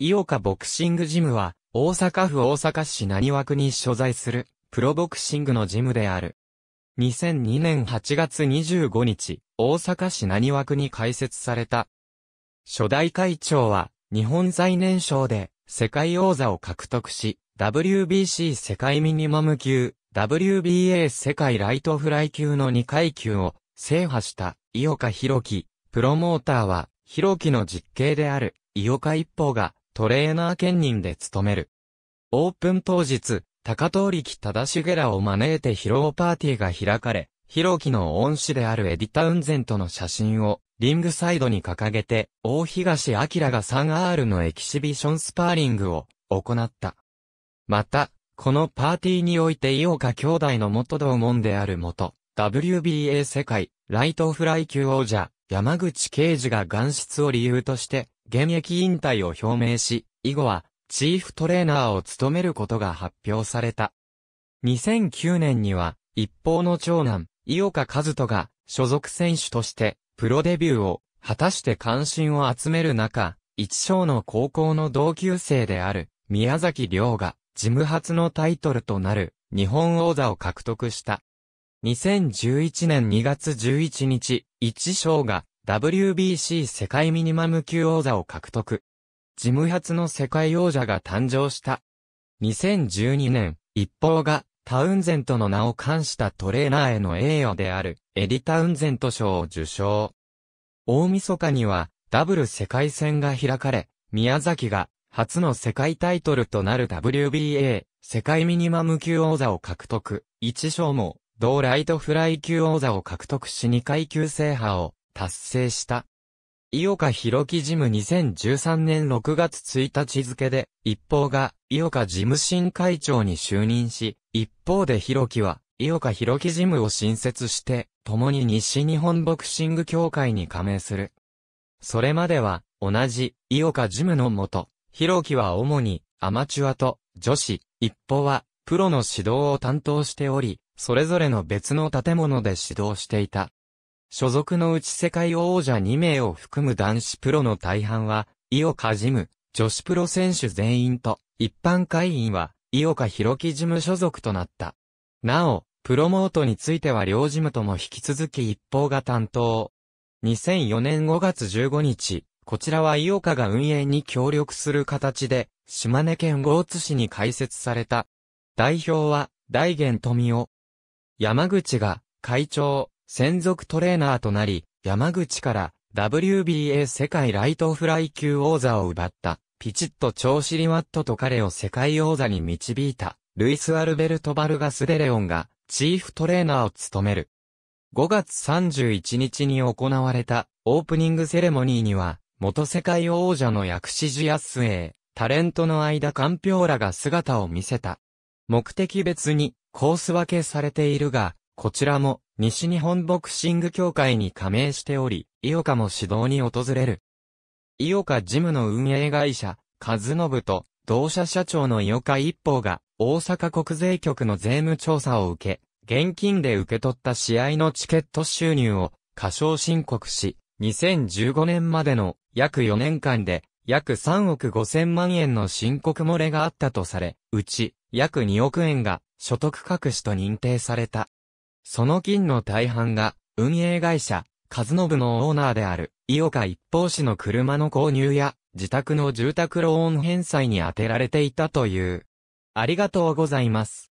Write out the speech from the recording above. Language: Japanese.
井岡ボクシングジムは、大阪府大阪市浪和区に所在する、プロボクシングのジムである。2002年8月25日、大阪市浪和区に開設された。初代会長は、日本最年少で、世界王座を獲得し、WBC 世界ミニマム級、WBA 世界ライトフライ級の2階級を制覇した井岡弘樹、プロモーターは、弘樹の実刑である井岡一方がトレーナー兼任で務める。オープン当日、高通力忠げらを招いて披露パーティーが開かれ、弘樹の恩師であるエディ・タウンゼントの写真をリングサイドに掲げて、大東明が 3R のエキシビションスパーリングを行った。また、このパーティーにおいて井岡兄弟の元同門である元、WBA 世界、ライトフライ級王者、山口刑事が岩室を理由として、現役引退を表明し、以後は、チーフトレーナーを務めることが発表された。2009年には、一方の長男、井岡和人が、所属選手として、プロデビューを、果たして関心を集める中、一章の高校の同級生である、宮崎亮が、事務初のタイトルとなる、日本王座を獲得した。2011年2月11日、一章が、WBC 世界ミニマム級王座を獲得。事務初の世界王者が誕生した。2012年、一方がタウンゼントの名を冠したトレーナーへの栄誉であるエディ・タウンゼント賞を受賞。大晦日にはダブル世界戦が開かれ、宮崎が初の世界タイトルとなる WBA 世界ミニマム級王座を獲得。一勝も同ライトフライ級王座を獲得し2階級制覇を達成した。井岡弘樹事務2013年6月1日付で、一方が井岡事務新会長に就任し、一方で弘樹は井岡弘樹事務を新設して、共に西日本ボクシング協会に加盟する。それまでは、同じ井岡事務のもと、弘樹は主にアマチュアと女子、一方はプロの指導を担当しており、それぞれの別の建物で指導していた。所属のうち世界王者2名を含む男子プロの大半は、井岡ジム、女子プロ選手全員と、一般会員は、井岡弘樹事務所属となった。なお、プロモートについては両事務とも引き続き一方が担当。2004年5月15日、こちらは井岡が運営に協力する形で、島根県大津市に開設された。代表は、大元富夫。山口が、会長、専属トレーナーとなり、山口から WBA 世界ライトフライ級王座を奪った、ピチッと調子リワットと彼を世界王座に導いた、ルイス・アルベルト・バルガス・デレオンが、チーフトレーナーを務める。5月31日に行われた、オープニングセレモニーには、元世界王者の薬師寺康英、タレントの間カンピョーラが姿を見せた。目的別に、コース分けされているが、こちらも、西日本ボクシング協会に加盟しており、井岡も指導に訪れる。井岡ジムの運営会社、和信と、同社社長の井岡一方が、大阪国税局の税務調査を受け、現金で受け取った試合のチケット収入を、過少申告し、2015年までの約4年間で、約3億5千万円の申告漏れがあったとされ、うち、約2億円が所得隠しと認定された。その金の大半が、運営会社、和信のオーナーである、井岡一方氏の車の購入や、自宅の住宅ローン返済に充てられていたという。ありがとうございます。